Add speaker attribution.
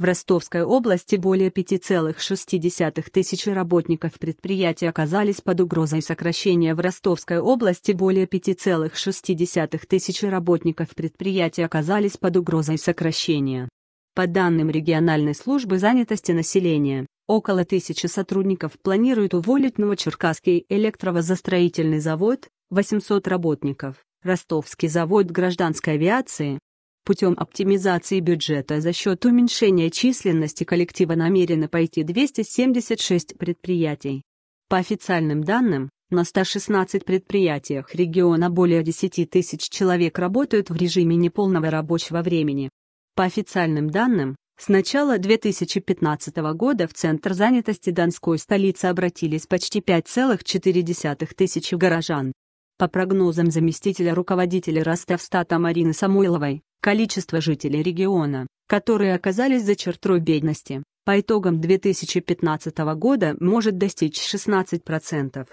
Speaker 1: В Ростовской области более 5,6 тысяч работников предприятий оказались под угрозой сокращения. В Ростовской области более 5,6 тысяч работников предприятий оказались под угрозой сокращения. По данным региональной службы занятости населения, около тысячи сотрудников планируют уволить Новочеркасский электровозостроительный завод, 800 работников, Ростовский завод гражданской авиации, путем оптимизации бюджета за счет уменьшения численности коллектива намерены пойти 276 предприятий. По официальным данным, на 116 предприятиях региона более 10 тысяч человек работают в режиме неполного рабочего времени. По официальным данным, с начала 2015 года в Центр занятости Донской столицы обратились почти 5,4 тысячи горожан. По прогнозам заместителя руководителя Ростовстата Марины Самойловой, количество жителей региона, которые оказались за чертой бедности, по итогам 2015 года может достичь 16%.